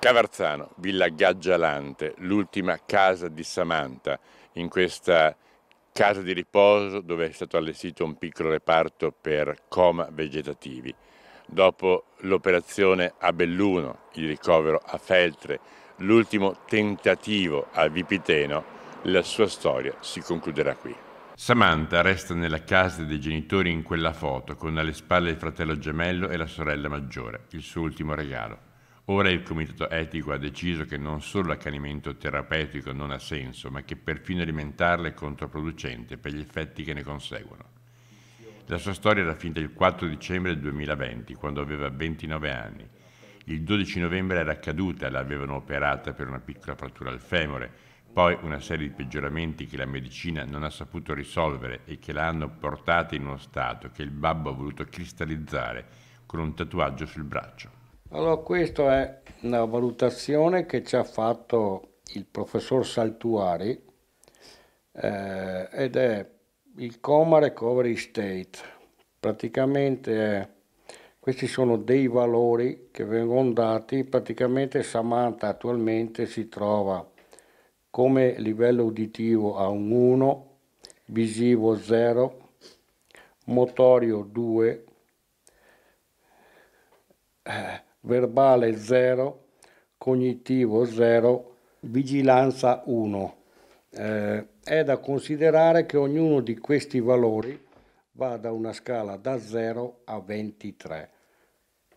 Cavarzano, Villa Gaggialante, l'ultima casa di Samantha, in questa casa di riposo dove è stato allestito un piccolo reparto per coma vegetativi. Dopo l'operazione a Belluno, il ricovero a Feltre, l'ultimo tentativo a Vipiteno, la sua storia si concluderà qui. Samantha resta nella casa dei genitori in quella foto, con alle spalle il fratello gemello e la sorella maggiore, il suo ultimo regalo. Ora il comitato etico ha deciso che non solo l'accanimento terapeutico non ha senso, ma che perfino alimentarla è controproducente per gli effetti che ne conseguono. La sua storia era finta il 4 dicembre 2020, quando aveva 29 anni. Il 12 novembre era caduta, l'avevano operata per una piccola frattura al femore, poi una serie di peggioramenti che la medicina non ha saputo risolvere e che la hanno portata in uno stato che il babbo ha voluto cristallizzare con un tatuaggio sul braccio. Allora questa è una valutazione che ci ha fatto il professor Saltuari eh, ed è il Coma Recovery State. Praticamente eh, questi sono dei valori che vengono dati, praticamente Samantha attualmente si trova come livello uditivo a un 1, visivo 0, motorio 2, eh, verbale 0, cognitivo 0, vigilanza 1. Eh, è da considerare che ognuno di questi valori va da una scala da 0 a 23.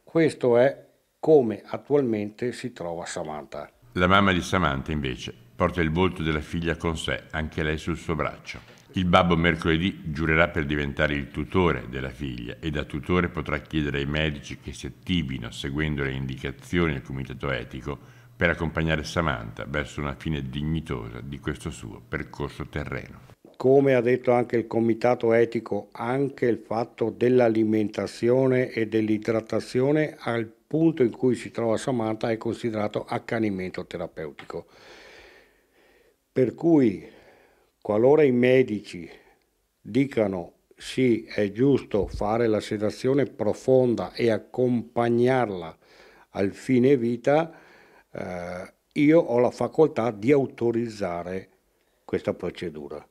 Questo è come attualmente si trova Samantha. La mamma di Samantha invece porta il volto della figlia con sé, anche lei sul suo braccio. Il babbo mercoledì giurerà per diventare il tutore della figlia e da tutore potrà chiedere ai medici che si attivino seguendo le indicazioni del comitato etico per accompagnare Samantha verso una fine dignitosa di questo suo percorso terreno. Come ha detto anche il comitato etico, anche il fatto dell'alimentazione e dell'idratazione al punto in cui si trova Samantha è considerato accanimento terapeutico. Per cui Qualora i medici dicano sì, è giusto fare la sedazione profonda e accompagnarla al fine vita, eh, io ho la facoltà di autorizzare questa procedura.